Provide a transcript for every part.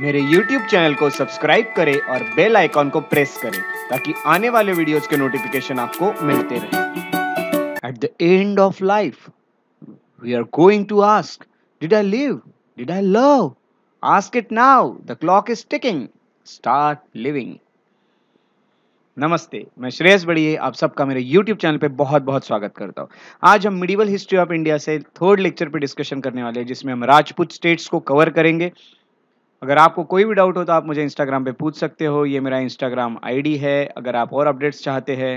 मेरे YouTube channel को subscribe करें और बेल आइकॉन को प्रेस करें ताकि आने वाले वीडियोस के नोटिफिकेशन आपको मिलते रहे at the end of life we are going to ask did I live did I love ask it now the clock is ticking start living नमस्ते मैं श्रेयस बड़िए आप सबका मेरे YouTube चैनल पे बहुत बहुत स्वागत करता हूँ आज हम मिडिवल हिस्ट्री ऑफ इंडिया से थर्ड लेक्चर पे डिस्कशन करने वाले हैं जिसमें हम राजपूत स्टेट्स को कवर करेंगे अगर आपको कोई भी डाउट हो तो आप मुझे इंस्टाग्राम पे पूछ सकते हो ये मेरा इंस्टाग्राम आईडी है अगर आप और अपडेट्स चाहते हैं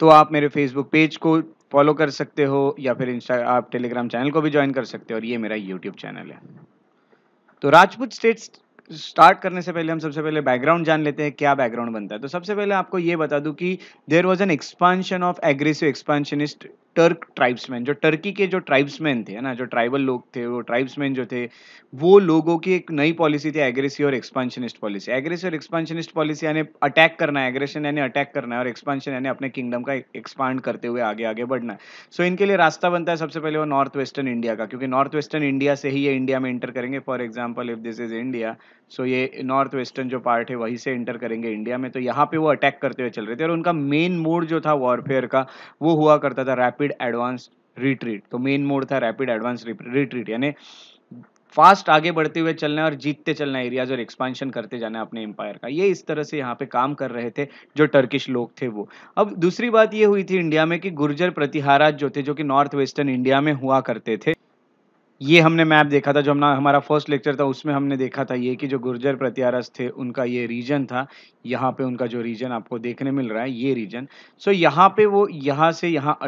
तो आप मेरे फेसबुक पेज को फॉलो कर सकते हो या फिर इंस्टा आप टेलीग्राम चैनल को भी ज्वाइन कर सकते हो और ये मेरा यूट्यूब चैनल है तो राजपूत स्टेट स्टार्ट करने से पहले हम सबसे पहले बैकग्राउंड जान लेते हैं क्या बैकग्राउंड बनता है तो सबसे पहले आपको ये बता दूं कि there was an expansion of aggressive expansionist Turk tribesman जो टर्की के जो ट्राइब्समैन थे ना जो ट्राइबल लोग थे वो ट्राइब्समैन जो थे वो लोगों की एक नई पॉलिसी थी एग्रेसिव और एक्सपांशनिस्ट पॉलिसी एग्रेसिव और एक्सपांशनिस्ट पॉलिसी यानी अटैक करना है एग्रेशन यानी अटैक करना है और एक्सपांशन यानी अपने किंगडम का एक्सपांड करते हुए आगे आगे बढ़ना है सो so, इनके लिए रास्ता बनता है सबसे पहले वो नॉर्थ वेस्टर्न इंडिया का क्योंकि नॉर्थ वेस्टर्न इंडिया से ही ये इंडिया में इंटर करेंगे for example if this is India so ये नॉर्थ वेस्टर्न जो पार्ट है वहीं से इंटर करेंगे इंडिया में तो यहाँ पे वो अटैक करते हुए चल रहे थे और उनका मेन मोड जो था वॉरफेयर का वो हुआ करता था रैपिड रैपिड एडवांस रिट्रीट तो मेन मोड था रैपिड एडवांस रिट्रीट यानी फास्ट आगे बढ़ते हुए चलना है और जीतते चलना एरियाज और एक्सपांशन करते जाना है अपने एम्पायर का ये इस तरह से यहाँ पे काम कर रहे थे जो टर्किश लोग थे वो अब दूसरी बात ये हुई थी इंडिया में कि गुर्जर प्रतिहाराज जो थे जो कि नॉर्थ वेस्टर्न इंडिया में हुआ करते थे ये हमने मैप देखा था जो हमारा हमारा फर्स्ट लेक्चर था उसमें हमने देखा था ये कि जो गुर्जर प्रत्यारस थे उनका ये रीजन था यहाँ पे उनका जो रीजन आपको देखने मिल रहा है ये रीजन सो so, यहाँ पे वो यहाँ से यहाँ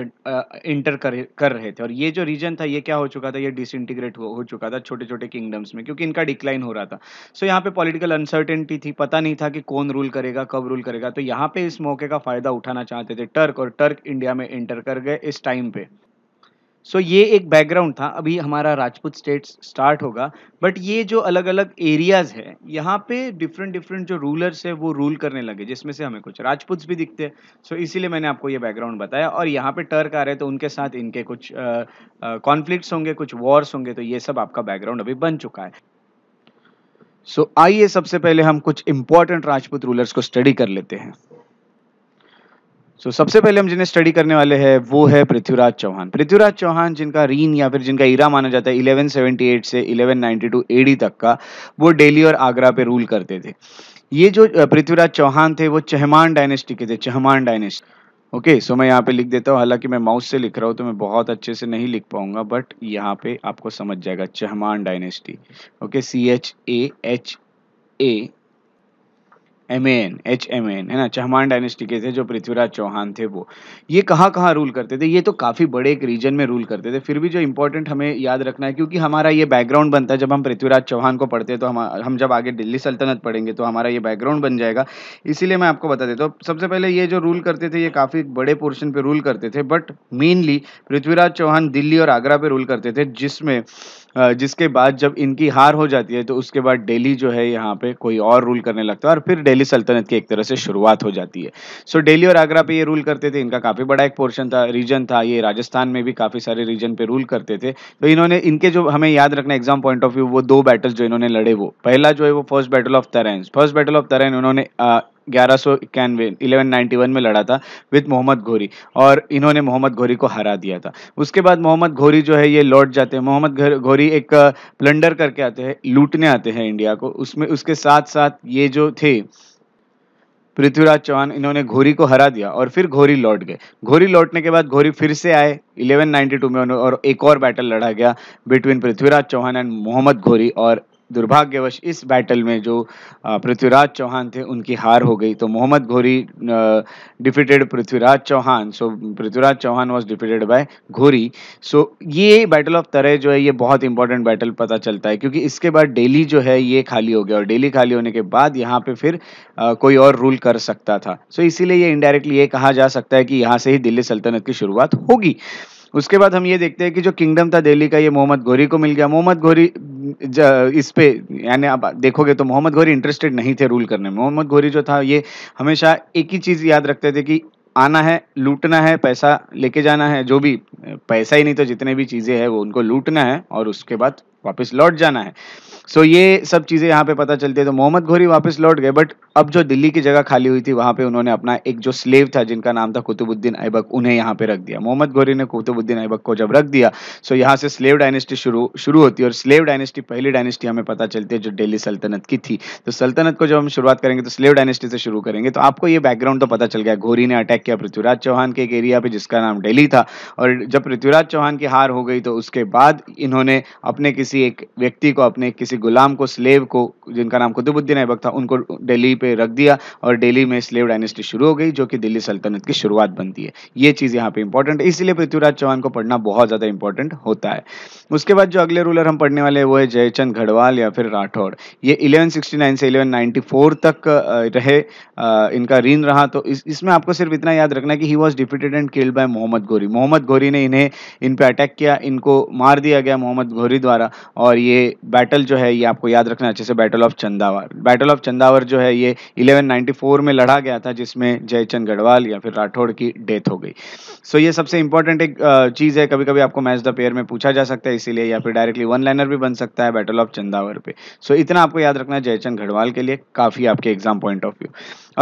इंटर कर कर रहे थे और ये जो रीजन था ये क्या हो चुका था ये डिसइंटीग्रेट हो, हो चुका था छोटे छोटे किंगडम्स में क्योंकि इनका डिक्लाइन हो रहा था सो so, यहाँ पे पॉलिटिकल अनसर्टेनिटी थी पता नहीं था कि कौन रूल करेगा कब रूल करेगा तो यहाँ पे इस मौके का फायदा उठाना चाहते थे टर्क और टर्क इंडिया में इंटर कर गए इस टाइम पे सो so, ये एक बैकग्राउंड था अभी हमारा राजपूत स्टेट स्टार्ट होगा बट ये जो अलग अलग एरियाज है यहाँ पे डिफरेंट डिफरेंट जो रूलर्स है वो रूल करने लगे जिसमें से हमें कुछ राजपूत भी दिखते हैं सो so, इसीलिए मैंने आपको ये बैकग्राउंड बताया और यहाँ पे टर्क आ रहे तो उनके साथ इनके कुछ कॉन्फ्लिक्ट होंगे कुछ वॉर्स होंगे तो ये सब आपका बैकग्राउंड अभी बन चुका है सो so, आइए सबसे पहले हम कुछ इंपॉर्टेंट राजपूत रूलर्स को स्टडी कर लेते हैं सो so, सबसे पहले हम जिन्हें स्टडी करने वाले हैं वो है पृथ्वीराज चौहान पृथ्वीराज चौहान जिनका रीन या फिर जिनका ईरा माना जाता है 1178 से 1192 एडी तक का वो डेली और आगरा पे रूल करते थे ये जो पृथ्वीराज चौहान थे वो चहमान डायनेस्टी के थे चहमान डायनेस्टी ओके सो मैं यहाँ पे लिख देता हूँ हालांकि मैं माउस से लिख रहा हूँ तो मैं बहुत अच्छे से नहीं लिख पाऊंगा बट यहाँ पे आपको समझ जाएगा Chahaman dynasty okay C H A H A M N H M N है ना चौहान डायनेस्टी के थे जो पृथ्वीराज चौहान थे वो ये कहाँ कहाँ रूल करते थे ये तो काफ़ी बड़े एक रीजन में रूल करते थे फिर भी जो इंपॉर्टेंट हमें याद रखना है क्योंकि हमारा ये बैकग्राउंड बनता है जब हम पृथ्वीराज चौहान को पढ़ते हैं तो हम हम जब आगे दिल्ली सल्तनत पढ़ेंगे तो हमारा ये बैकग्राउंड बन जाएगा इसीलिए मैं आपको बता देता हूँ सबसे पहले ये जो रूल करते थे ये काफ़ी बड़े पोर्शन पर रूल करते थे बट मेनली पृथ्वीराज चौहान दिल्ली और आगरा पर रूल करते थे जिसमें जिसके बाद जब इनकी हार हो जाती है तो उसके बाद डेली जो है यहाँ पे कोई और रूल करने लगता है और फिर डेली सल्तनत की एक तरह से शुरुआत हो जाती है सो डेली और आगरा पे ये रूल करते थे इनका काफ़ी बड़ा एक पोर्शन था रीजन था ये राजस्थान में भी काफ़ी सारे रीजन पे रूल करते थे तो इन्होंने इनके जो हमें याद रखना एग्जाम पॉइंट ऑफ व्यू वो दो बैटल जो इन्होंने लड़े वो पहला जो है वो first battle of Tarain first battle of Tarain उन्होंने ग्यारह सौ इक्यानवे इलेवन नाइन्टी वन में लड़ा था विद मोहम्मद घोरी और इन्होंने मोहम्मद घोरी को हरा दिया था उसके बाद मोहम्मद घोरी जो है ये लौट जाते हैं मोहम्मद घोरी एक प्लंडर करके आते हैं लूटने आते हैं इंडिया को उसमें उसके साथ साथ ये जो थे पृथ्वीराज चौहान इन्होंने घोरी को हरा दिया और फिर घोरी लौट गए घोरी लौटने के बाद घोरी फिर से आए 1192 में और एक और बैटल लड़ा गया बिटवीन पृथ्वीराज चौहान एंड मोहम्मद घोरी और दुर्भाग्यवश इस बैटल में जो पृथ्वीराज चौहान थे उनकी हार हो गई तो Mohammad Ghori defeated Prithviraj Chauhan so Prithviraj Chauhan was defeated by Ghori so ये बैटल ऑफ तरह जो है ये बहुत इंपॉर्टेंट बैटल पता चलता है क्योंकि इसके बाद डेली जो है ये खाली हो गया और डेली खाली होने के बाद यहाँ पे फिर आ, कोई और रूल कर सकता था सो इसीलिए ये इनडायरेक्टली ये कहा जा सकता है कि यहाँ से ही दिल्ली सल्तनत की शुरुआत होगी उसके बाद हम ये देखते हैं कि जो किंगडम था दिल्ली का ये मोहम्मद घोरी को मिल गया मोहम्मद घोरी इस पे यानी आप देखोगे तो मोहम्मद घोरी इंटरेस्टेड नहीं थे रूल करने में मोहम्मद घोरी जो था ये हमेशा एक ही चीज़ याद रखते थे कि आना है लूटना है पैसा लेके जाना है जो भी पैसा ही नहीं तो जितने भी चीज़ें हैं वो उनको लूटना है और उसके बाद वापस लौट जाना है सो so, ये सब चीज़ें यहाँ पे पता चलती है तो मोहम्मद घोरी वापस लौट गए बट अब जो दिल्ली की जगह खाली हुई थी वहाँ पे उन्होंने अपना एक जो स्लेव था जिनका नाम था कुतुबुद्दीन ऐबक उन्हें यहाँ पे रख दिया मोहम्मद घोरी ने कुतुबुद्दीन ऐबक को जब रख दिया सो यहाँ से स्लेव डायनेस्टी शुरू शुरू होती है और स्लेव डायनेस्टी पहली डायनेस्टी हमें पता चलती है जो डेली सल्तनत की थी तो सल्तनत को जब हम शुरुआत करेंगे तो स्लेव डायनेस्टी से शुरू करेंगे तो आपको ये बैकग्राउंड तो पता चल गया घोरी ने अटैक किया पृथ्वीराज चौहान के एक एरिया पर जिसका नाम डेली था और जब पृथ्वीराज चौहान की हार हो गई तो उसके बाद इन्होंने अपने किसी किसी एक व्यक्ति को अपने किसी गुलाम को स्लेव को जिनका नाम कुतुबुद्दीन ऐबक था उनको दिल्ली पे रख दिया और दिल्ली में स्लेव डायनेस्टी शुरू हो गई जो कि दिल्ली सल्तनत की शुरुआत बनती है ये चीज़ यहाँ पे इंपॉर्टेंट है इसलिए पृथ्वीराज चौहान को पढ़ना बहुत ज़्यादा इंपॉर्टेंट होता है उसके बाद जो अगले रूलर हम पढ़ने वाले हैं वो है जयचंद गढ़वाल या फिर राठौड़ ये इलेवन से इलेवन तक रहे इनका रीन रहा तो इसमें आपको सिर्फ इतना याद रखना कि he was defeated and killed by Mohammad Ghori Mohammad गोरी ने इन्हें इन पर अटैक किया इनको मार दिया गया मोहम्मद घोरी द्वारा और ये बैटल जो है ये आपको याद रखना अच्छे से battle of Chandawar battle of Chandawar जो है ये 1194 में लड़ा गया था जिसमें जयचंद गढ़वाल या फिर राठौड़ की डेथ हो गई सो ये सबसे इंपॉर्टेंट एक चीज़ है कभी कभी आपको मैच द पेयर में पूछा जा सकता है इसीलिए या फिर डायरेक्टली वन लाइनर भी बन सकता है बैटल ऑफ चंदावर पे सो इतना आपको याद रखना है जयचंद गढ़वाल के लिए काफ़ी आपके एग्जाम पॉइंट ऑफ व्यू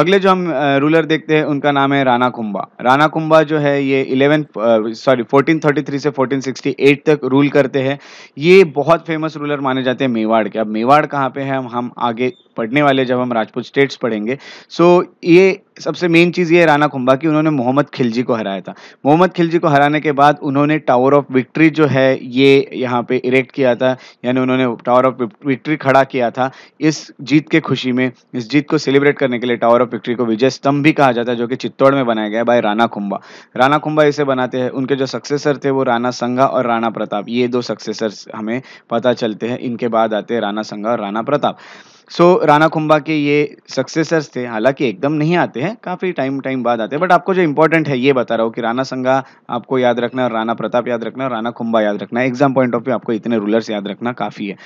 अगले जो हम रूलर देखते हैं उनका नाम है राणा कुंभा राणा कुंभा जो है ये 11 सॉरी 1433 से 1468 तक रूल करते हैं ये बहुत फेमस रूलर माने जाते हैं मेवाड़ के अब मेवाड़ कहाँ पे है हम हम आगे पढ़ने वाले जब हम राजपूत स्टेट्स पढ़ेंगे सो ये सबसे मेन चीज़ ये राना खुम्बा की उन्होंने मोहम्मद खिलजी को हराया था मोहम्मद खिलजी को हराने के बाद उन्होंने टावर ऑफ विक्ट्री जो है ये यहाँ पे इरेक्ट किया था यानी उन्होंने टावर ऑफ विक्ट्री खड़ा किया था इस जीत के खुशी में इस जीत को सेलिब्रेट करने के लिए टावर ऑफ विक्ट्री को विजय स्तंभ भी कहा जाता है जो कि चित्तौड़ में बनाया गया है बाय राना खुम्बा राना खुम्बा इसे बनाते हैं उनके जो सक्सेसर थे वो राना संगा और राणा प्रताप ये दो सक्सेसर हमें पता चलते हैं इनके बाद आते हैं राना संगा और राणा प्रताप सो so, राणा कुंभा के ये सक्सेसर्स थे हालांकि एकदम नहीं आते हैं काफ़ी टाइम टाइम बाद आते हैं बट आपको जो इंपॉर्टेंट है ये बता रहा हूँ कि राणा संगा आपको याद रखना राणा प्रताप याद रखना राणा कुंभा याद रखना एग्जाम पॉइंट ऑफ व्यू आपको इतने रूलर्स याद रखना काफ़ी है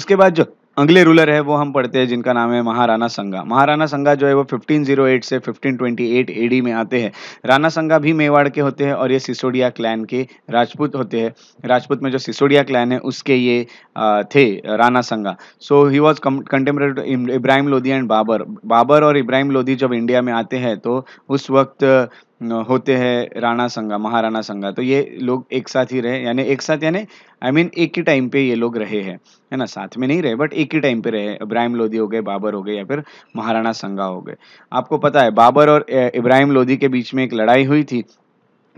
उसके बाद जो अगले रूलर है वो हम पढ़ते हैं जिनका नाम है महाराणा संगा महाराणा संगा जो है वो 1508 से 1528 एडी में आते हैं राणा संगा भी मेवाड़ के होते हैं और ये सिसोडिया क्लैन के राजपूत होते हैं राजपूत में जो सिसोडिया क्लैन है उसके ये थे Rana Sanga so he was contemporary to Ibrahim Lodhi and Babur Babur और इब्राहिम लोधी जब इंडिया में आते हैं तो उस वक्त होते हैं राणा संगा महाराणा संगा तो ये लोग एक साथ ही रहे यानी एक साथ यानी आई मीन एक ही टाइम पे ये लोग रहे हैं है ना साथ में नहीं रहे बट एक ही टाइम पे रहे इब्राहिम लोधी हो गए बाबर हो गए या फिर महाराणा संगा हो गए आपको पता है बाबर और इब्राहिम लोधी के बीच में एक लड़ाई हुई थी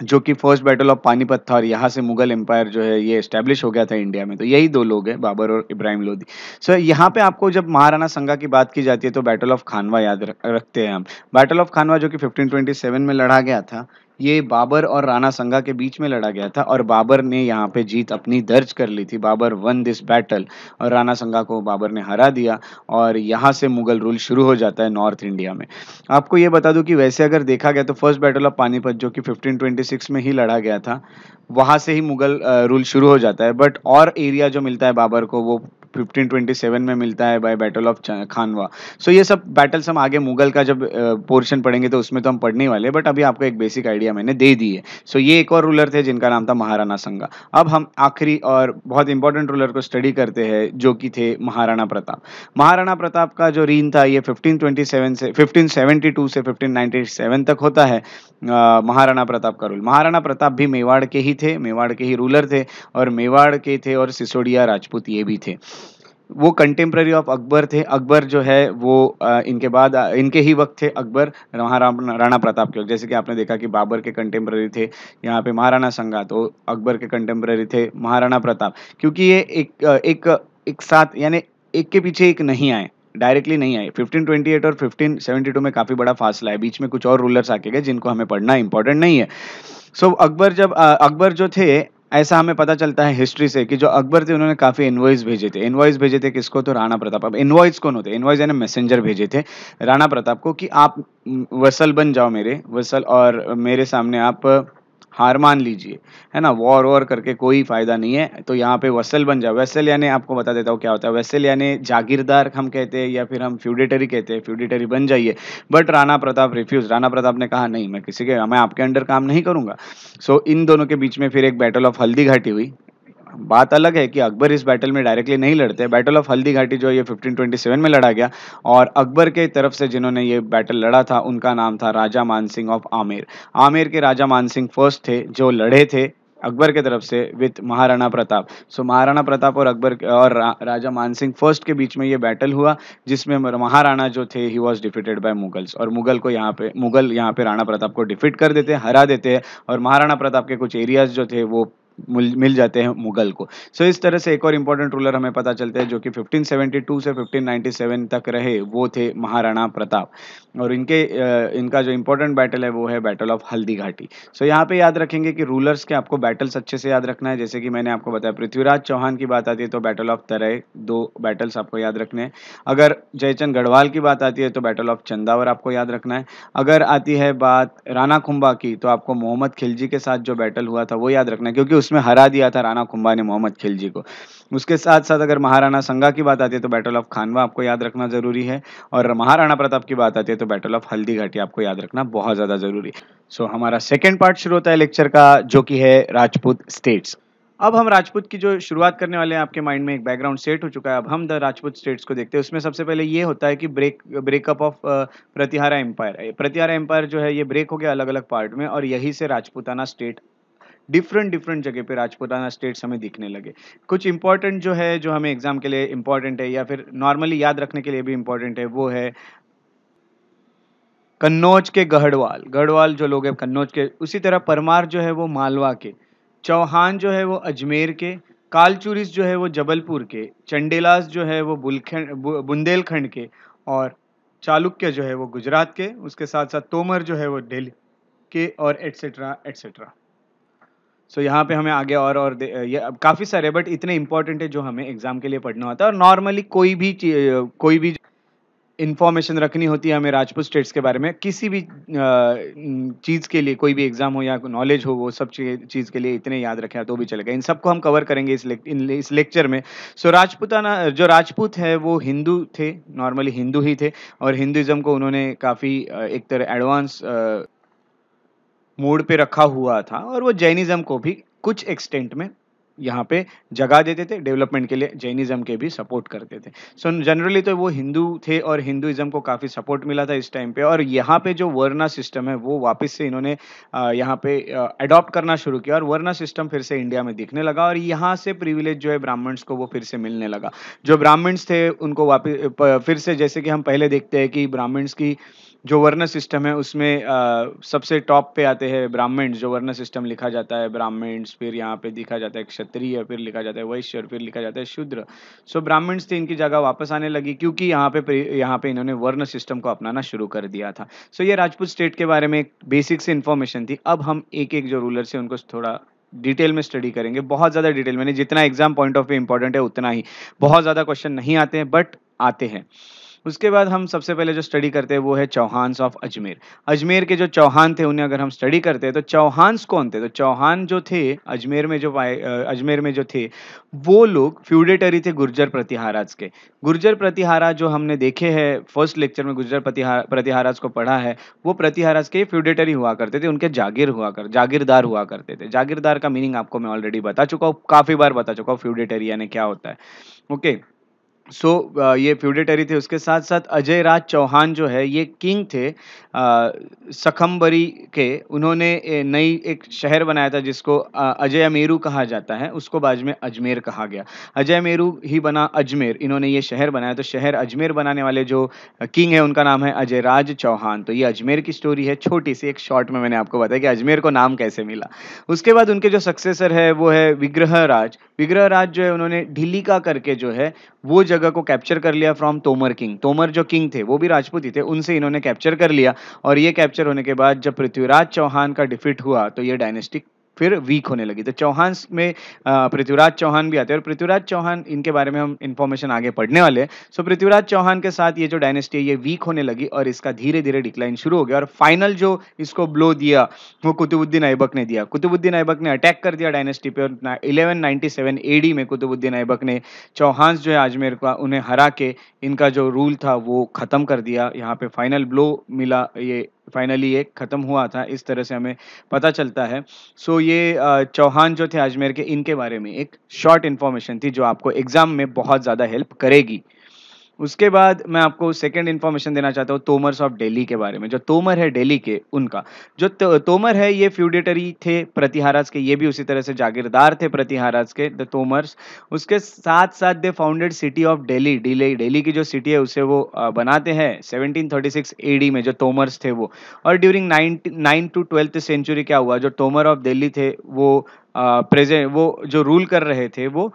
जो कि फर्स्ट बैटल ऑफ पानीपत था और यहाँ से मुगल एम्पायर जो है ये इस्टेब्लिश हो गया था इंडिया में तो यही दो लोग हैं बाबर और इब्राहिम लोधी सो so, यहाँ पे आपको जब महाराणा संगा की बात की जाती है तो बैटल ऑफ खानवा याद रखते हैं हम बैटल ऑफ खानवा जो कि 1527 में लड़ा गया था ये बाबर और राणा संगा के बीच में लड़ा गया था और बाबर ने यहाँ पे जीत अपनी दर्ज कर ली थी बाबर वन दिस बैटल और राणा संगा को बाबर ने हरा दिया और यहाँ से मुगल रूल शुरू हो जाता है नॉर्थ इंडिया में आपको ये बता दूँ कि वैसे अगर देखा गया तो फर्स्ट बैटल ऑफ पानीपत जो कि 1526 में ही लड़ा गया था वहाँ से ही मुगल रूल शुरू हो जाता है बट और एरिया जो मिलता है बाबर को वो 1527 में मिलता है by battle of Khanwa so so ये सब बैटल्स हम आगे मुगल का जब पोर्शन पढ़ेंगे तो उसमें तो हम पढ़ने वाले बट अभी आपको एक बेसिक आइडिया मैंने दे दी है सो so ये एक और रूलर थे जिनका नाम था महाराणा संगा अब हम आखिरी और बहुत इंपॉर्टेंट रूलर को स्टडी करते हैं जो कि थे महाराणा प्रताप महाराणा प्रताप का जो रीन था ये फिफ्टीन से फिफ्टीन से फिफ्टीन तक होता है महाराणा प्रताप का रूल महाराणा प्रताप भी मेवाड़ के ही थे मेवाड़ के ही रूलर थे और मेवाड़ के थे और सिसोडिया राजपूत ये भी थे वो कंटेम्प्रेरी ऑफ अकबर थे अकबर जो है वो इनके बाद इनके ही वक्त थे अकबर महाराणा राणा प्रताप के जैसे कि आपने देखा कि बाबर के कंटेम्प्रेरी थे यहाँ पे महाराणा संगा तो अकबर के कंटेम्प्रेरी थे महाराणा प्रताप क्योंकि ये एक एक एक साथ यानी एक के पीछे एक नहीं आए डायरेक्टली नहीं आए 1528 और 1572 में काफ़ी बड़ा फासला है बीच में कुछ और रूलर्स आके गए जिनको हमें पढ़ना इंपॉर्टेंट नहीं है सो so, अकबर जब अकबर जो थे ऐसा हमें पता चलता है हिस्ट्री से कि जो अकबर थे उन्होंने काफ़ी इन्वॉइस भेजे थे इन्वॉइस भेजे थे किसको तो राणा प्रताप अब इन्वॉइस कौन होते इन्वॉइस यानी मैसेंजर भेजे थे राणा प्रताप को कि आप वसल बन जाओ मेरे वसल और मेरे सामने आप हार मान लीजिए है ना वॉर वॉर करके कोई फ़ायदा नहीं है तो यहाँ पे वसल बन जाओ वसल यानी आपको बता देता हूँ क्या होता है वसल यानी जागीरदार हम कहते हैं या फिर हम फ्यूडेटरी कहते हैं फ्यूडेटरी बन जाइए बट राणा प्रताप रिफ्यूज़ राणा प्रताप ने कहा नहीं मैं किसी के मैं आपके अंडर काम नहीं करूंगा सो so, इन दोनों के बीच में फिर एक बैटल ऑफ हल्दी घाटी हुई बात अलग है कि अकबर इस बैटल में डायरेक्टली नहीं लड़ते बैटल ऑफ हल्दी घाटी जो ये 1527 में लड़ा गया और अकबर के तरफ से जिन्होंने ये बैटल लड़ा था उनका नाम था राजा मानसिंह ऑफ आमेर आमेर के राजा मानसिंह फर्स्ट थे जो लड़े थे अकबर के तरफ से विद महाराणा प्रताप सो महाराणा प्रताप और अकबर और रा, राजा मानसिंह फर्स्ट के बीच में ये बैटल हुआ जिसमें महाराणा जो थे he was defeated by Mughals और मुगल को यहाँ पे मुगल यहाँ पे राणा प्रताप को डिफीट कर देते हैं हरा देते हैं और महाराणा प्रताप के कुछ एरियाज जो थे वो मिल जाते हैं मुगल को सो so, इस तरह से एक और इंपॉर्टेंट रूलर हमें पता चलते हैं जो कि 1572 से 1597 तक रहे वो थे महाराणा प्रताप और इनके इनका जो इंपॉर्टेंट बैटल है वो है बैटल ऑफ हल्दी घाटी सो so, यहाँ पे याद रखेंगे कि रूलर्स के आपको बैटल्स अच्छे से याद रखना है जैसे कि मैंने आपको बताया पृथ्वीराज चौहान की बात आती है तो बैटल ऑफ तरह दो बैटल्स आपको याद रखने हैं अगर जयचंद गढ़वाल की बात आती है तो बैटल ऑफ चंदावर आपको याद रखना है अगर आती है बात राणा खुम्बा की तो आपको मोहम्मद खिलजी के साथ जो बैटल हुआ था वो याद रखना है क्योंकि उस उसमें हरा दिया था राणा कुंभा ने मोहम्मद खिलजी को उसके साथ साथ अगर महाराणा संगा की बात आती है तो बैटल ऑफ खानवा आपको याद रखना जरूरी है और महाराणा प्रताप की बात आती है तो बैटल ऑफ हल्दी घाटी आपको याद रखना बहुत ज़्यादा ज़रूरी है सो so, हमारा सेकेंड पार्ट शुरू होता है लेक्चर का जो कि है राजपूत स्टेट्स अब हम राजपूत की जो शुरुआत करने वाले हैं आपके माइंड में एक बैकग्राउंड सेट हो चुका है अब हम द राजपूत स्टेट्स को देखते हैं उसमें सबसे पहले ये होता है कि break breakup of Pratihara empire Pratihara empire जो है ये ब्रेक हो गया अलग अलग पार्ट में और यही से राजपूताना स्टेट डिफरेंट डिफरेंट जगह पे राजपुताना स्टेट्स हमें दिखने लगे कुछ इंपॉर्टेंट जो है जो हमें एग्जाम के लिए इम्पॉर्टेंट है या फिर नॉर्मली याद रखने के लिए भी इम्पॉर्टेंट है वो है कन्नौज के गढ़वाल गढ़वाल जो लोग हैं कन्नौज के उसी तरह परमार जो है वो मालवा के चौहान जो है वो अजमेर के कालचूरिस जो है वो जबलपुर के चंडेलास जो है वो बुलखंड बुंदेलखंड के और चालुक्य जो है वो गुजरात के उसके साथ साथ तोमर जो है वो दिल्ली के और एट्सेट्रा एट्सेट्रा सो so, यहाँ पे हमें आगे और और ये काफ़ी सारे बट इतने इंपॉर्टेंट है जो हमें एग्जाम के लिए पढ़ना होता है और नॉर्मली कोई भी कोई भी इन्फॉर्मेशन रखनी होती है हमें राजपूत स्टेट्स के बारे में किसी भी चीज़ के लिए कोई भी एग्ज़ाम हो या नॉलेज हो वो सब चीज़ के लिए इतने याद रखें तो भी चलेगा इन सबको हम कवर करेंगे इस लेक, इस लेक्चर में सो so, राजपूताना जो राजपूत है वो हिंदू थे नॉर्मली हिंदू ही थे और हिंदुज़म को उन्होंने काफ़ी एक तरह एडवांस मूड पे रखा हुआ था और वो जैनिज़्म को भी कुछ एक्सटेंट में यहाँ पे जगा देते थे डेवलपमेंट के लिए जैनिज़्म के भी सपोर्ट करते थे सो so, जनरली तो वो हिंदू थे और हिंदुज़म को काफ़ी सपोर्ट मिला था इस टाइम पे और यहाँ पे जो वर्ना सिस्टम है वो वापस से इन्होंने यहाँ पे अडॉप्ट करना शुरू किया और वर्ना सिस्टम फिर से इंडिया में दिखने लगा और यहाँ से प्रिविलेज जो है ब्राह्मण्स को वो फिर से मिलने लगा जो ब्राह्मण्स थे उनको वापस फिर से जैसे कि हम पहले देखते हैं कि ब्राह्मण्स की जो वर्ण सिस्टम है उसमें आ, सबसे टॉप पे आते हैं ब्राह्मण्स जो वर्ण सिस्टम लिखा जाता है ब्राह्मण्स फिर यहाँ पे लिखा जाता है क्षत्रिय फिर लिखा जाता है वैश्य फिर लिखा जाता है शूद्र सो ब्राह्मण्स थे इनकी जगह वापस आने लगी क्योंकि यहाँ पे यहाँ पे इन्होंने वर्ण सिस्टम को अपनाना शुरू कर दिया था सो ये राजपूत स्टेट के बारे में एक बेसिक से इन्फॉर्मेशन थी अब हम एक एक जो रूलर से उनको थोड़ा डिटेल में स्टडी करेंगे बहुत ज़्यादा डिटेल मैंने जितना exam point of view important है उतना ही बहुत ज़्यादा क्वेश्चन नहीं आते हैं बट आते हैं उसके बाद हम सबसे पहले जो स्टडी करते हैं वो है चौहान्स ऑफ अजमेर अजमेर के जो चौहान थे उन्हें अगर हम स्टडी करते हैं तो चौहान्स कौन थे तो चौहान जो थे अजमेर में जो अजमेर में जो थे वो लोग फ्यूडेटरी थे गुर्जर प्रतिहाराज के गुर्जर प्रतिहारा जो हमने देखे हैं फर्स्ट लेक्चर में गुर्जर प्रतिहाराज को पढ़ा है वो प्रतिहाराज के फ्यूडेटरी हुआ करते थे उनके जागीर हुआ कर जागीरदार हुआ करते थे जागीरदार का मीनिंग आपको मैं ऑलरेडी बता चुका हूँ काफ़ी बार बता चुका हूँ फ्यूडेटरी यानी क्या होता है ओके okay. सो so, ये फ्यूडेटरी थे उसके साथ साथ अजय राज चौहान जो है ये किंग थे सखम्बरी के उन्होंने नई एक शहर बनाया था जिसको अजय मेरू कहा जाता है उसको बाद में अजमेर कहा गया अजय मेरू ही बना अजमेर इन्होंने ये शहर बनाया तो शहर अजमेर बनाने वाले जो किंग है उनका नाम है अजय राज चौहान तो ये अजमेर की स्टोरी है छोटी सी एक शॉर्ट में मैंने आपको बताया कि अजमेर को नाम कैसे मिला उसके बाद उनके जो सक्सेसर है वो है विग्रह राज विग्रह राज जो है उन्होंने ढिल्ली का करके जो है वो जगह जगह को कैप्चर कर लिया फ्रॉम तोमर किंग तोमर जो किंग थे वो भी राजपूत ही थे उनसे इन्होंने कैप्चर कर लिया और ये कैप्चर होने के बाद जब पृथ्वीराज चौहान का डिफीट हुआ तो ये डायनेस्टिक फिर वीक होने लगी तो चौहान में पृथ्वीराज चौहान भी आते हैं और पृथ्वीराज चौहान इनके बारे में हम इन्फॉर्मेशन आगे पढ़ने वाले हैं सो पृथ्वीराज चौहान के साथ ये जो डायनेस्टी है ये वीक होने लगी और इसका धीरे धीरे डिक्लाइन शुरू हो गया और फाइनल जो इसको ब्लो दिया वो कुतुबुद्दीन ऐबक ने दिया कुतुबुद्दीन ऐबक ने अटैक कर दिया डायनेस्टी पर इलेवन एडी में कुतुबुद्दीन ऐबक ने चौहान जो है आजमेर का उन्हें हरा के इनका जो रूल था वो ख़त्म कर दिया यहाँ पे फाइनल ब्लो मिला ये फाइनली ये ख़त्म हुआ था इस तरह से हमें पता चलता है सो so, ये चौहान जो थे अजमेर के इनके बारे में एक शॉर्ट इन्फॉर्मेशन थी जो आपको एग्ज़ाम में बहुत ज़्यादा हेल्प करेगी उसके बाद मैं आपको सेकंड इन्फॉर्मेशन देना चाहता हूँ तोमर्स ऑफ डेली के बारे में जो तोमर है डेली के उनका जो तो, तोमर है ये फ्यूडेटरी थे प्रतिहाराज के ये भी उसी तरह से जागीरदार थे प्रतिहाराज के द तोमर्स उसके साथ साथ they founded city of Delhi Delhi Delhi की जो सिटी है उसे वो बनाते हैं 1736 एडी में जो तोमर्स थे वो और during nine to twelfth century क्या हुआ जो तोमर ऑफ डेली थे वो प्रेजेंट वो जो रूल कर रहे थे वो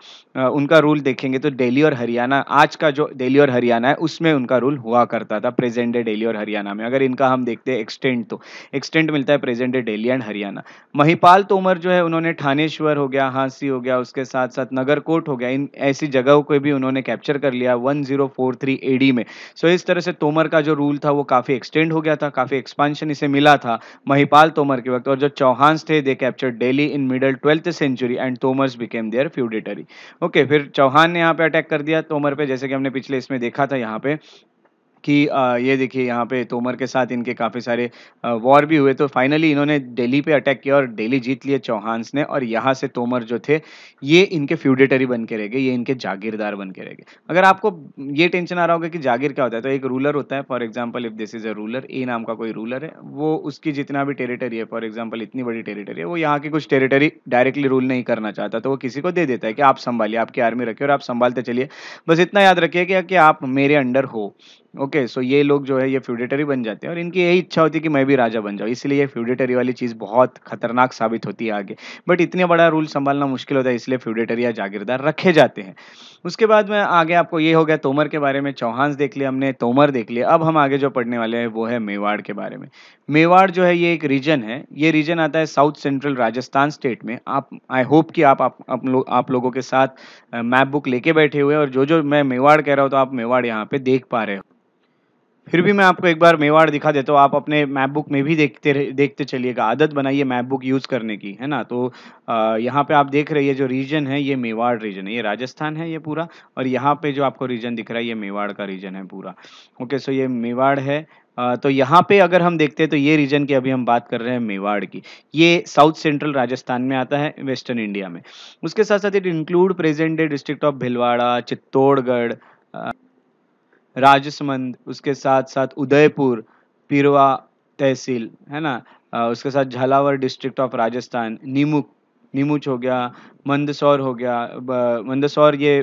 उनका रूल देखेंगे तो दिल्ली और हरियाणा आज का जो दिल्ली और हरियाणा है उसमें उनका रूल हुआ करता था प्रेजेंट डे दिल्ली और हरियाणा में अगर इनका हम देखते हैं एक्सटेंट तो एक्सटेंट मिलता है present day Delhi and Haryana Mahipal Tomar जो है उन्होंने थानेश्वर हो गया हांसी हो गया उसके साथ साथ नगरकोट हो गया इन ऐसी जगहों को भी उन्होंने कैप्चर कर लिया one zero four A AD में सो इस तरह से तोमर का जो रूल था वो काफ़ी एक्सटेंड हो गया था काफ़ी एक्सपांशन इसे मिला था महिपाल तोमर के वक्त और जो चौहान थे they capture Delhi in middle twelfth twelfth century and Tomars became their feudatory okay फिर चौहान ने यहाँ पे अटैक कर दिया तोमर पे जैसे कि हमने पिछले इसमें देखा था यहाँ पे कि ये देखिए यहाँ पे तोमर के साथ इनके काफ़ी सारे वॉर भी हुए तो फाइनली इन्होंने दिल्ली पे अटैक किया और दिल्ली जीत लिए चौहान्स ने और यहाँ से तोमर जो थे ये इनके फ्यूडेटरी बन के रह गए ये इनके जागीरदार बन के रह गए अगर आपको ये टेंशन आ रहा होगा कि जागीर क्या होता है तो एक रूलर होता है for example if this is a ruler A नाम का कोई रूलर है वो उसकी जितना भी टेरिटरी है फॉर एग्जाम्पल इतनी बड़ी टेरिटरी है वो यहाँ की कुछ टेरिटरी डायरेक्टली रूल नहीं करना चाहता तो वो किसी को दे देता है कि आप संभालिए आपकी आर्मी रखिए और आप संभालते चलिए बस इतना याद रखिए कि आप मेरे अंडर हो ओके सो ये लोग जो है ये फ्यूडेटरी बन जाते हैं और इनकी यही इच्छा होती है कि मैं भी राजा बन जाऊँ इसलिए ये फ्यूडेटरी वाली चीज़ बहुत खतरनाक साबित होती है आगे बट इतने बड़ा रूल संभालना मुश्किल होता है इसलिए फ्यूडेटरी या जागीरदार रखे जाते हैं उसके बाद में आगे आपको ये हो गया तोमर के बारे में चौहान देख लिया हमने तोमर देख लिया अब हम आगे जो पढ़ने वाले हैं वो है मेवाड़ के बारे में मेवाड़ जो है ये एक रीजन है ये रीजन आता है साउथ सेंट्रल राजस्थान स्टेट में आप आई होप कि आप लोग आप, आप लोगों के साथ मैप बुक लेके बैठे हुए और जो जो मैं मेवाड़ कह रहा हूँ तो आप मेवाड़ यहाँ पे देख पा रहे हो फिर भी मैं आपको एक बार मेवाड़ दिखा देता हूँ आप अपने मैपबुक में भी देखते देखते चलिएगा आदत बनाइए मैपबुक यूज़ करने की है ना तो यहाँ पे आप देख रहे हैं जो रीजन है ये मेवाड़ रीजन है ये राजस्थान है ये पूरा और यहाँ पे जो आपको रीजन दिख रहा है ये मेवाड़ का रीजन है पूरा ओके सो ये मेवाड़ है तो यहाँ पे अगर हम देखते हैं तो ये रीजन की अभी हम बात कर रहे हैं मेवाड़ की ये साउथ सेंट्रल राजस्थान में आता है वेस्टर्न इंडिया में उसके साथ साथ it include present day district of Bhilwara Chittorgarh Rajsamand उसके साथ साथ उदयपुर पीरवा तहसील है ना उसके साथ झालावर डिस्ट्रिक्ट ऑफ राजस्थान नीमुक नीमुच हो गया मंदसौर हो गया मंदसौर ये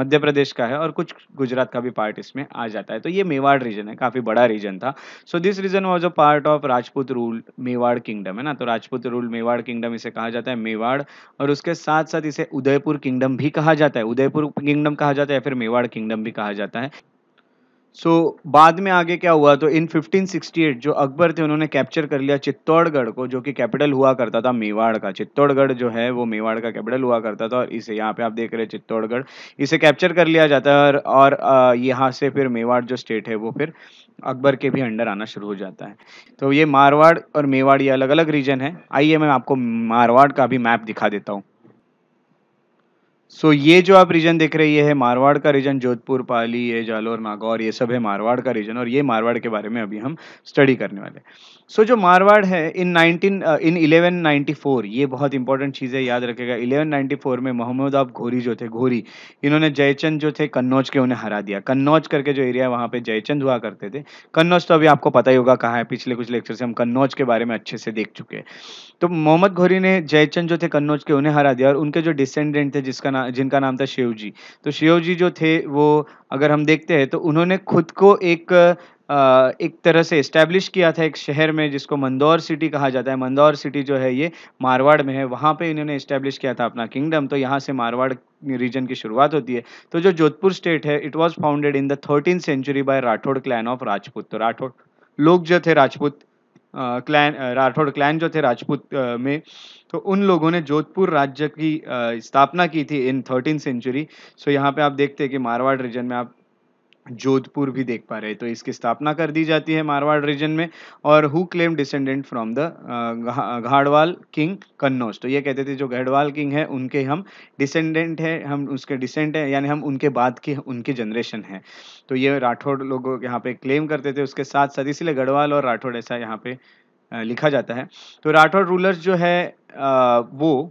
मध्य प्रदेश का है और कुछ गुजरात का भी पार्ट इसमें आ जाता है तो ये मेवाड़ रीजन है काफ़ी बड़ा रीजन था so this region was a part of Rajput rule Mewar kingdom है ना तो राजपूत रूल मेवाड़ किंगडम इसे कहा जाता है मेवाड़ और उसके साथ साथ इसे उदयपुर किंगडम भी कहा जाता है उदयपुर किंगडम कहा जाता है या फिर मेवाड़ किंगडम भी कहा जाता है सो so, बाद में आगे क्या हुआ तो इन 1568 जो अकबर थे उन्होंने कैप्चर कर लिया चित्तौड़गढ़ को जो कि कैपिटल हुआ करता था मेवाड़ का चित्तौड़गढ़ जो है वो मेवाड़ का कैपिटल हुआ करता था और इसे यहाँ पे आप देख रहे हैं चित्तौड़गढ़ इसे कैप्चर कर लिया जाता है और यहाँ से फिर मेवाड़ जो स्टेट है वो फिर अकबर के भी अंडर आना शुरू हो जाता है तो ये मारवाड़ और मेवाड़ ये अलग अलग रीजन है आइए मैं आपको मारवाड़ का भी मैप दिखा देता हूँ सो so, ये जो आप रीजन देख रहे हैं ये है मारवाड़ का रीजन जोधपुर पाली ये जालोर नागौर ये सब है मारवाड़ का रीजन और ये मारवाड़ के बारे में अभी हम स्टडी करने वाले सो जो मारवाड़ है इन 19 इन 1194 ये बहुत इंपॉर्टेंट चीज़ है याद रखेगा 1194 में मोहम्मद आप घोरी जो थे घोरी इन्होंने जयचंद जो थे कन्नौज के उन्हें हरा दिया कन्नौज करके जो एरिया वहाँ पे जयचंद हुआ करते थे कन्नौज तो अभी आपको पता ही होगा कहाँ है पिछले कुछ लेक्चर से हम कन्नौज के बारे में अच्छे से देख चुके हैं तो मोहम्मद घोरी ने जयचंद जो थे कन्नौज के उन्हें हरा दिया और उनके जो डिसेंडेंट थे जिसका नाम जिनका नाम था शिव जी तो शिव जी जो थे वो अगर हम देखते हैं तो उन्होंने खुद को एक एक तरह से इस्टेब्लिश किया था एक शहर में जिसको मंदौर सिटी कहा जाता है मंदौर सिटी जो है ये मारवाड़ में है वहाँ पे इन्होंने इस्टेब्लिश किया था अपना किंगडम तो यहाँ से मारवाड़ रीजन की शुरुआत होती है तो जो जोधपुर स्टेट है it was founded in the thirteen century by Rathore clan of Rajput तो राठौड़ लोग जो थे राजपूत क्लैन राठौड़ क्लैन जो थे राजपूत में तो उन लोगों ने जोधपुर राज्य की स्थापना की थी इन थर्टीन सेंचुरी सो यहाँ पे आप देखते हैं कि मारवाड़ रीजन में आप जोधपुर भी देख पा रहे तो इसकी स्थापना कर दी जाती है मारवाड़ रीजन में और who claim descendant from the Gahadwal king Kannauj तो ये कहते थे जो गढ़वाल किंग है उनके हम डिसेंडेंट हैं हम उसके डिसेंट हैं यानी हम उनके बाद की उनकी जनरेशन है तो ये राठौड़ लोग यहाँ पे क्लेम करते थे उसके साथ साथ इसीलिए गढ़वाल और राठौड़ ऐसा यहाँ पे लिखा जाता है तो राठौड़ रूलर्स जो है वो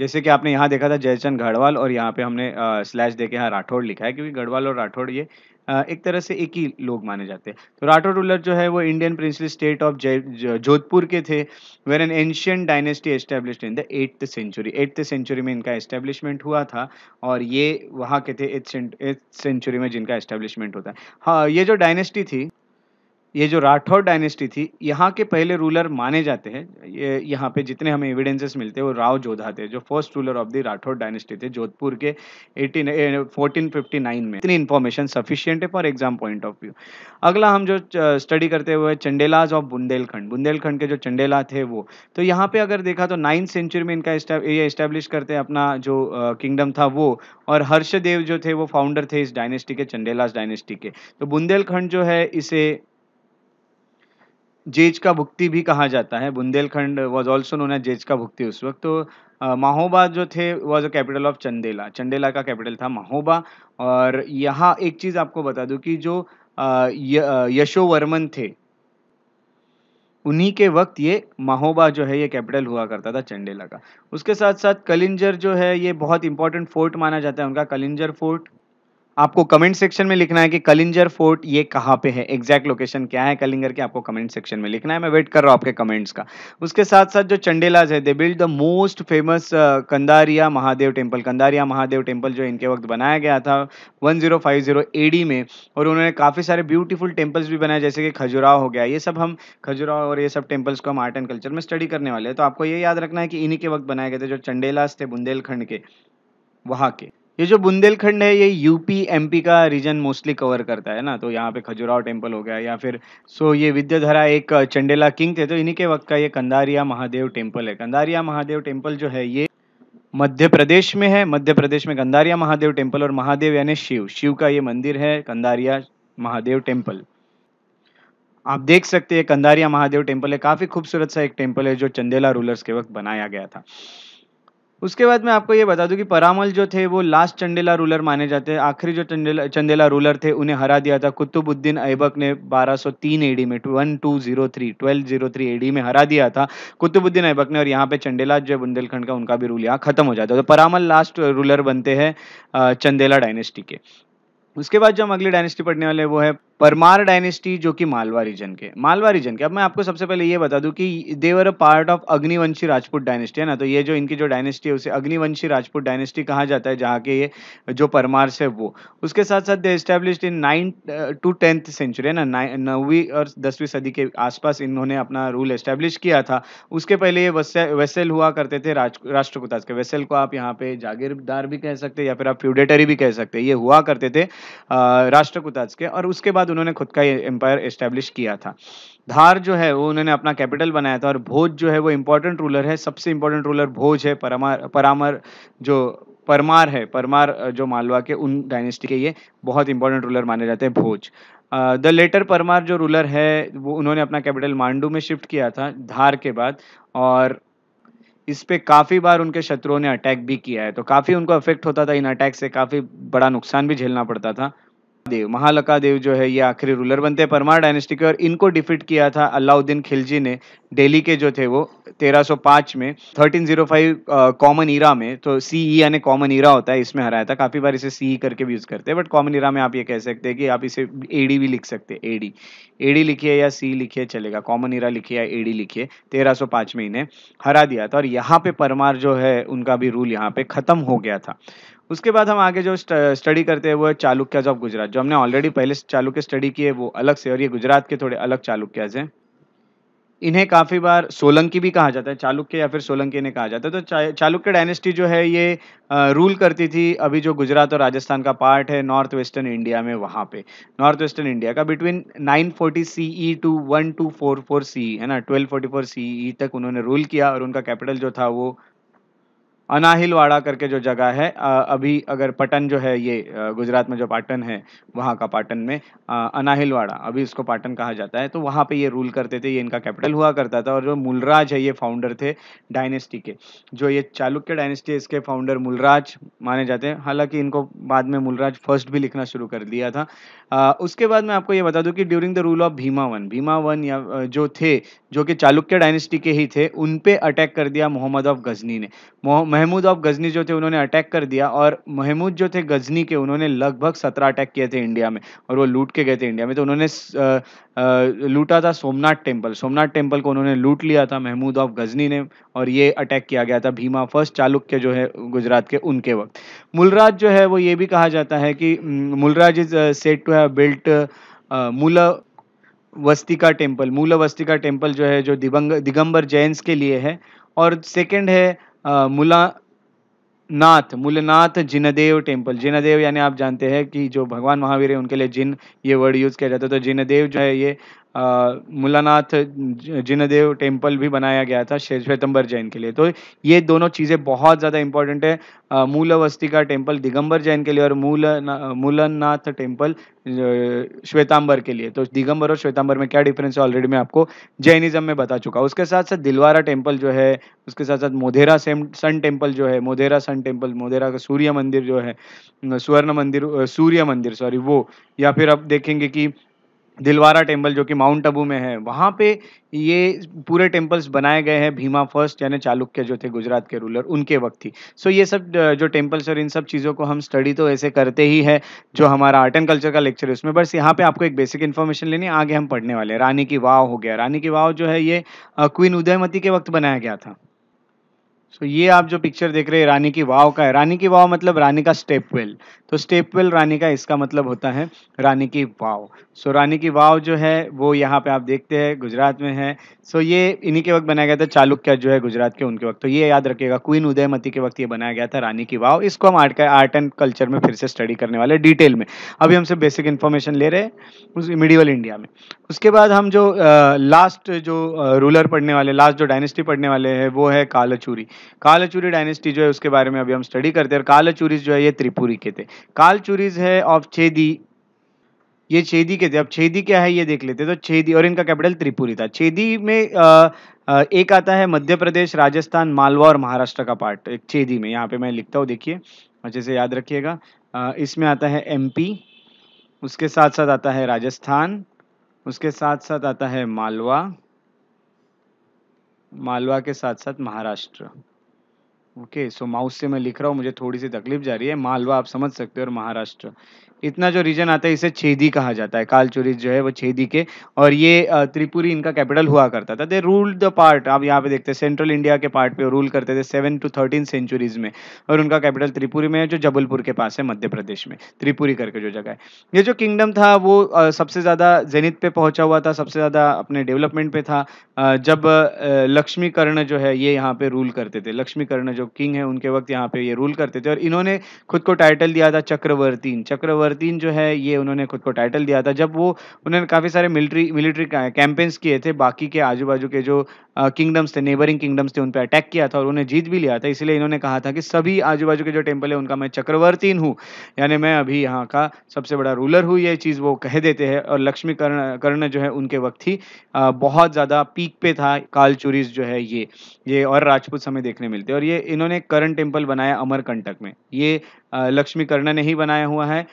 जैसे कि आपने यहाँ देखा था जयचंद गढ़वाल और यहाँ पे हमने स्लैश देके यहाँ राठौड़ लिखा है क्योंकि गढ़वाल और राठौड़ ये एक तरह से एक ही लोग माने जाते हैं तो राठौर रूलर जो है वो Indian princely state of Jodhpur के थे were an ancient dynasty establish in the eighth century eighth century में इनका एस्टेब्लिशमेंट हुआ था और ये वहाँ के थे एट्थ सेंचुरी में जिनका एस्टेब्लिशमेंट होता है हाँ ये जो डायनेस्टी थी ये जो राठौर डायनेस्टी थी यहाँ के पहले रूलर माने जाते हैं ये यहाँ पे जितने हमें एविडेंसेस मिलते हैं वो राव जोधा थे जो first ruler of the Rathore dynasty थे जोधपुर के एटीन फोर्टीन में इतनी इन्फॉर्मेशन सफिशियंट है for exam point of view अगला हम जो स्टडी करते हुए चंडेलाज ऑफ बुंदेलखंड बुंदेलखंड के जो चंडेला थे वो तो यहाँ पे अगर देखा तो नाइन्थ सेंचुरी में इनका ये इस्टेब्लिश करते हैं अपना जो किंगडम था वो और हर्षदेव जो थे वो फाउंडर थे इस डायनेस्टी के चंडेलाज डायनेस्टी के तो बुंदेलखंड जो है इसे जेज का भुक्ति भी कहा जाता है Bundelkhand was also known as Jejakabhukti उस वक्त तो माहोबा जो थे was a capital of Chandela Chandela का कैपिटल था माहोबा और यहाँ एक चीज़ आपको बता दूँ कि जो यशो वर्मन थे उन्हीं के वक्त ये माहोबा जो है ये कैपिटल हुआ करता था चंडेला का उसके साथ साथ कलिंजर जो है ये बहुत इंपॉर्टेंट फोर्ट माना जाता है उनका कलिंजर फोर्ट आपको कमेंट सेक्शन में लिखना है कि कलिंजर फोर्ट ये कहाँ पे है एग्जैक्ट लोकेशन क्या है कलिंगर के आपको कमेंट सेक्शन में लिखना है मैं वेट कर रहा हूँ आपके कमेंट्स का उसके साथ साथ जो चंडेलाज है they build the most famous Kandariya Mahadev temple Kandariya Mahadev temple जो इनके वक्त बनाया गया था वन जीरो फाइव जीरो में और उन्होंने काफ़ी सारे ब्यूटीफुल टेम्पल्स भी बनाए जैसे कि खजुराव हो गया ये सब हम खजुराव और ये सब टेम्पल्स को हम आर्ट एंड कल्चर में स्टडी करने वाले हैं तो आपको ये याद रखना है कि इन्हीं के वक्त बनाए गए थे जो चंडेलाज थे बुंदेलखंड के वहाँ के ये जो बुंदेलखंड है ये यूपी एमपी का रीजन मोस्टली कवर करता है ना तो यहाँ पे खजुराव टेम्पल हो गया या फिर सो ये विद्याधरा एक चंडेला किंग थे तो इन्हीं के वक्त का ये कंदारिया महादेव टेम्पल है कंदारिया महादेव टेम्पल जो है ये मध्य प्रदेश में है मध्य प्रदेश में कंदारिया महादेव टेम्पल और महादेव यानी शिव शिव का ये मंदिर है कंदारिया महादेव टेम्पल आप देख सकते हैं कंदारिया महादेव टेम्पल है काफी खूबसूरत सा एक टेम्पल है जो चंदेला रूलर्स के वक्त बनाया गया था उसके बाद मैं आपको ये बता दूं कि परामल जो थे वो लास्ट चंडेला रूलर माने जाते हैं आखिरी जो चंडेला चंडेला रूलर थे उन्हें हरा दिया था कुतुबुद्दीन ऐबक ने 1203 एडी में one two zero three twelve zero three AD में हरा दिया था कुतुबुद्दीन ऐबक ने और यहाँ पे चंडेला जो बुंदेलखंड का उनका भी रूल यहाँ खत्म हो जाता है तो परामल लास्ट रूलर बनते हैं चंदेला डायनेस्टी के उसके बाद जो हम अगली डायनेस्टी पढ़ने वाले वो है परमार डायनेस्टी जो कि मालवा रीजन के मालवा रीजन के अब मैं आपको सबसे पहले ये बता दूं कि they were a part of Agnivanshi Rajput dynasty है ना तो ये जो इनकी जो डायनेस्टी है उसे अग्निवंशी राजपूत डायनेस्टी कहा जाता है जहाँ के ये जो परमार है वो उसके साथ साथ they establish in nine to tenth century है ना नौवीं और दसवीं सदी के आसपास इन्होंने अपना रूल एस्टेब्लिश किया था उसके पहले ये वेसल हुआ करते थे राष्ट्रकुताज के वेसल को आप यहाँ पे जागीरदार भी कह सकते या फिर आप फ्यूडेटरी भी कह सकते ये हुआ करते थे uh, राष्ट्रकुताज के और उसके बाद बाद उन्होंने खुद का एम्पायर एस्टेब्लिश किया था धार जो है वो उन्होंने अपना कैपिटल बनाया था और भोज जो है वो इम्पोर्टेंट रूलर है सबसे इम्पोर्टेंट रूलर भोज है परामार परामर जो परमार है परमार जो मालवा के उन डायनेस्टी के ये बहुत इंपॉर्टेंट रूलर माने जाते हैं भोज द लेटर परमार जो रूलर है वो उन्होंने अपना कैपिटल मांडू में शिफ्ट किया था धार के बाद और इस पर काफ़ी बार उनके शत्रुओं ने अटैक भी किया है तो काफ़ी उनको अफेक्ट होता था इन अटैक से काफ़ी बड़ा नुकसान भी झेलना पड़ता था देव महालका देव जो है ये आखिरी रूलर बनते हैं परमार डायनेस्टी के और इनको डिफीट किया था अलाउद्दीन खिलजी ने दिल्ली के जो थे वो 1305 में 1305 कॉमन ईरा में तो सी ई e यानी कॉमन ईरा होता है इसमें हराया था काफ़ी बार इसे सी ई e करके भी यूज़ करते हैं बट कॉमन ईरा में आप ये कह सकते हैं कि आप इसे एडी भी लिख सकते हैं एडी एडी लिखिए या सी लिखिए चलेगा कॉमन ईरा लिखिए या एडी लिखिए 1305 में इन्हें हरा दिया था और यहाँ पे परमार जो है उनका भी रूल यहाँ पे ख़त्म हो गया था उसके बाद हम आगे जो स्टडी करते हैं वो है चालुक्याज ऑफ गुजरात जो हमने ऑलरेडी पहले चालुक्य स्टडी किए वो अलग से और ये गुजरात के थोड़े अलग चालुक्याज हैं इन्हें काफ़ी बार सोलंकी भी कहा जाता है चालुक्य या फिर सोलंकी ने कहा जाता है तो चा, चालुक्य डायनेस्टी जो है ये आ, रूल करती थी अभी जो गुजरात और राजस्थान का पार्ट है नॉर्थ वेस्टर्न इंडिया में वहाँ पे नॉर्थ वेस्टर्न इंडिया का between 940 forty C E to one two four four C है ना 1244 फोर्टी सी ई तक उन्होंने रूल किया और उनका कैपिटल जो था वो वाड़ा करके जो जगह है अभी अगर पटन जो है ये गुजरात में जो पाटन है वहाँ का पाटन में अनाहिलवाड़ा अभी इसको पाटन कहा जाता है तो वहाँ पे ये रूल करते थे ये इनका कैपिटल हुआ करता था और जो मुलराज है ये फाउंडर थे डायनेस्टी के जो ये चालुक्य डायनेस्टी इसके फाउंडर मुलराज माने जाते हैं हालांकि इनको बाद में मुलराज फर्स्ट भी लिखना शुरू कर दिया था आ, उसके बाद मैं आपको ये बता दूँ कि during the rule of Bhima one Bhima one या जो थे जो कि चालुक्य डायनेस्टी के ही थे उन पर अटैक कर दिया मोहम्मद ऑफ गजनी ने महमूद ऑफ गजनी जो थे उन्होंने अटैक कर दिया और महमूद जो थे गजनी के उन्होंने लगभग सत्रह अटैक किए थे इंडिया में और वो लूट के गए थे इंडिया में तो उन्होंने लूटा था सोमनाथ टेम्पल सोमनाथ टेम्पल को उन्होंने लूट लिया था महमूद ऑफ गजनी ने और ये अटैक किया गया था भीमा फर्स्ट चालुक्य जो है गुजरात के उनके वक्त मुलराज जो है वो ये भी कहा जाता है कि Mulraj is said to have built Mul Vasti का टेम्पल मूल वस्ती का टेम्पल जो है जो दिबंग दिगंबर जैन्स के लिए है और सेकेंड है मुला नाथ मूलनाथ जिनदेव टेम्पल जिनदेव यानी आप जानते हैं कि जो भगवान महावीर है उनके लिए जिन ये वर्ड यूज़ किया जाता है तो जिनदेव जो है ये मुलानाथ जिनदेव टेम्पल भी बनाया गया था श्वेतंबर जैन के लिए तो ये दोनों चीज़ें बहुत ज़्यादा इंपॉर्टेंट है मूल अवस्थी का टेम्पल दिगंबर जैन के लिए और मूल मूलनाथ टेम्पल श्वेतांबर के लिए तो दिगंबर और श्वेतांबर में क्या डिफरेंस है ऑलरेडी मैं आपको जैनिज्म में बता चुका उसके साथ साथ दिलवारा टेम्पल जो है उसके साथ साथ मोधेरा सेम सन टेम्पल जो है मोधेरा सन टेम्पल मोधेरा का सूर्य मंदिर जो है सुवर्ण मंदिर सूर्य मंदिर सॉरी वो या फिर आप देखेंगे कि दिलवारा टेम्पल जो कि माउंट अबू में है वहाँ पे ये पूरे टेम्पल्स बनाए गए हैं भीमा फर्स्ट यानी चालुक्य जो थे गुजरात के रूलर उनके वक्त ही सो so ये सब जो टेम्पल्स और इन सब चीज़ों को हम स्टडी तो ऐसे करते ही है जो हमारा आर्ट एंड कल्चर का लेक्चर है उसमें बस यहाँ पे आपको एक बेसिक इन्फॉर्मेशन लेनी आगे हम पढ़ने वाले हैं रानी की वाव हो गया रानी की वाव जो है ये क्वीन उदयमती के वक्त बनाया गया था सो ये आप जो पिक्चर देख रहे हैं रानी की वाव का है रानी की वाव मतलब रानी का स्टेप वेल तो स्टेप वेल रानी का इसका मतलब होता है रानी की वाव सो रानी की वाव जो है वो यहाँ पे आप देखते हैं गुजरात में है सो ये इन्हीं के वक्त बनाया गया था चालुक्य जो है गुजरात के उनके वक्त तो ये याद रखिएगा क्वीन उदयमती के वक्त ये बनाया गया था रानी की वाव इसको हम आर्ट का आर्ट एंड कल्चर में फिर से स्टडी करने वाले डिटेल में अभी हमसे बेसिक इन्फॉर्मेशन ले रहे हैं उस मिडिवल इंडिया में उसके बाद हम जो लास्ट जो रूलर पढ़ने वाले लास्ट जो डायनेस्टी पढ़ने वाले हैं वो है कालाचूरी कालचूरी डायनेस्टी जो है उसके बारे में अभी हम स्टडी करते हैं और कालचूरीज जो है ये त्रिपुरी के थे कालचूरीज है ऑफ छेदी ये छेदी के थे अब छेदी क्या है ये देख लेते तो छेदी और इनका कैपिटल त्रिपुरी था छेदी में आ, आ, एक आता है मध्य प्रदेश राजस्थान मालवा और महाराष्ट्र का पार्ट एक छेदी में यहाँ पे मैं लिखता हूँ देखिए अच्छे से याद रखिएगा इसमें आता है एमपी उसके साथ साथ आता है राजस्थान उसके साथ साथ आता है मालवा मालवा के साथ साथ महाराष्ट्र ओके सो माउस से मैं लिख रहा हूँ मुझे थोड़ी सी तकलीफ जा रही है मालवा आप समझ सकते हो और महाराष्ट्र इतना जो रीजन आता है इसे छेदी कहा जाता है कालचोरी जो है वो छेदी के और ये त्रिपुरी इनका कैपिटल हुआ करता था दे रूल द पार्ट आप यहाँ पे देखते हैं सेंट्रल इंडिया के पार्ट पे रूल करते थे सेवन टू थर्टीन सेंचुरीज में और उनका कैपिटल त्रिपुरी में है जो जबलपुर के पास है मध्य प्रदेश में त्रिपुरी करके जो जगह है ये जो किंगडम था वो सबसे ज़्यादा जेनित पे पहुंचा हुआ था सबसे ज़्यादा अपने डेवलपमेंट पे था जब लक्ष्मीकर्ण जो है ये यहाँ पे रूल करते थे लक्ष्मीकर्ण जो किंग है उनके वक्त यहाँ पे ये रूल करते थे और इन्होंने खुद को टाइटल दिया था चक्रवर्तीन चक्रवर्तीन जो है ये उन्होंने खुद को टाइटल दिया था जब वो उन्होंने काफ़ी सारे मिलिट्री मिलिट्री कैंपेन्स किए थे बाकी के आजू बाजू के जो किंगडम्स थे नेबरिंग किंगडम्स थे उन पर अटैक किया था और उन्हें जीत भी लिया था इसलिए इन्होंने कहा था कि सभी आजू बाजू के जो टेम्पल है उनका मैं चक्रवर्तीन हूँ यानी मैं अभी यहाँ का सबसे बड़ा रूलर हूँ ये चीज़ वो कह देते हैं और लक्ष्मी कर्ण कर्ण जो है उनके वक्त ही बहुत ज़्यादा पीक पे था कालचुरीज जो है ये ये और राजपूत समय देखने मिलते और ये इन्होंने करण टेम्पल बनाया अमरकंटक में ये लक्ष्मी कर्ण ने ही बनाया हुआ है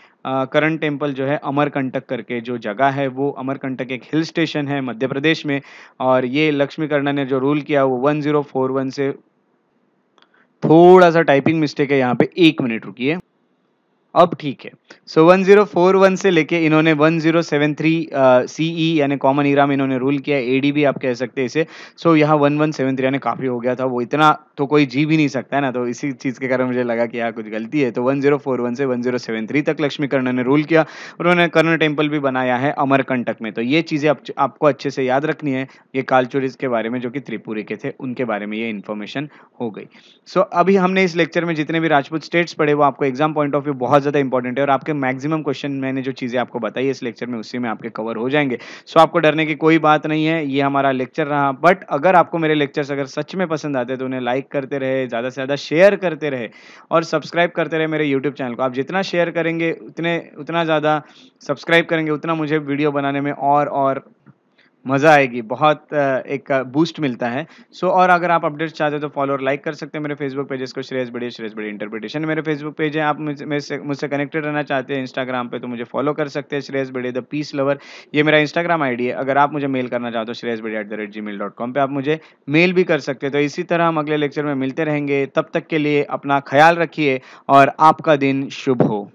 करण टेम्पल जो है अमरकंटक करके जो जगह है वो अमरकंटक एक हिल स्टेशन है मध्य प्रदेश में और ये लक्ष्मी कर्ण ने जो रूल किया वो 1041 से थोड़ा सा टाइपिंग मिस्टेक है यहाँ पे एक मिनट रुकिए अब ठीक है सो so, 1041 से लेके इन्होंने 1073 ई uh, e, यानी कॉमन ईरा में इन्होंने रूल किया एडी भी आप कह सकते हैं इसे सो so, यहाँ 1173 यानी काफ़ी हो गया था वो इतना तो कोई जी भी नहीं सकता है ना तो इसी चीज़ के कारण मुझे लगा कि यहाँ कुछ गलती है तो 1041 से 1073 तक लक्ष्मी कर्ण ने रूल किया उन्होंने कर्ण टेम्पल भी बनाया है अमरकंटक में तो ये चीज़ें आप, आपको अच्छे से याद रखनी है ये कालचोरिस के बारे में जो कि त्रिपुरी के थे उनके बारे में ये इन्फॉर्मेशन हो गई सो अभी हमने इस लेक्चर में जितने भी राजपूत स्टेट्स पढ़े वो आपको एग्जाम पॉइंट ऑफ व्यू बहुत ज़्यादा इंपॉर्टेंट है और आपके मैक्सिमम क्वेश्चन मैंने जो चीज़ें आपको बताई इस लेक्चर में उसी में आपके कवर हो जाएंगे सो आपको डरने की कोई बात नहीं है ये हमारा लेक्चर रहा बट अगर आपको मेरे लेक्चर्स अगर सच में पसंद आते तो उन्हें लाइक करते रहे ज़्यादा से ज़्यादा शेयर करते रहे और सब्सक्राइब करते रहे मेरे यूट्यूब चैनल को आप जितना शेयर करेंगे उतने उतना ज़्यादा सब्सक्राइब करेंगे उतना मुझे वीडियो बनाने में और और मज़ा आएगी बहुत एक बूस्ट मिलता है सो और अगर आप अपडेट्स चाहते हो तो फॉलो और लाइक तो कर सकते हैं मेरे फेसबुक पेजेस को श्रेयस बड़े श्रेयस बड़े इंटरप्रिटेशन मेरे फेसबुक पेज है आप मुझसे मुझसे कनेक्टेड रहना चाहते हैं इंस्टाग्राम पे तो मुझे फॉलो कर सकते हैं श्रेयस बड़े द पीस लवर ये मेरा इंस्टाग्राम आईडी है अगर आप मुझे मेल करना चाहते हो Shreyas Bade at the rate Gmail dot com पर आप मुझे मेल भी कर सकते हैं तो इसी तरह हम अगले लेक्चर में मिलते रहेंगे तब तक के लिए अपना ख्याल रखिए और आपका दिन शुभ हो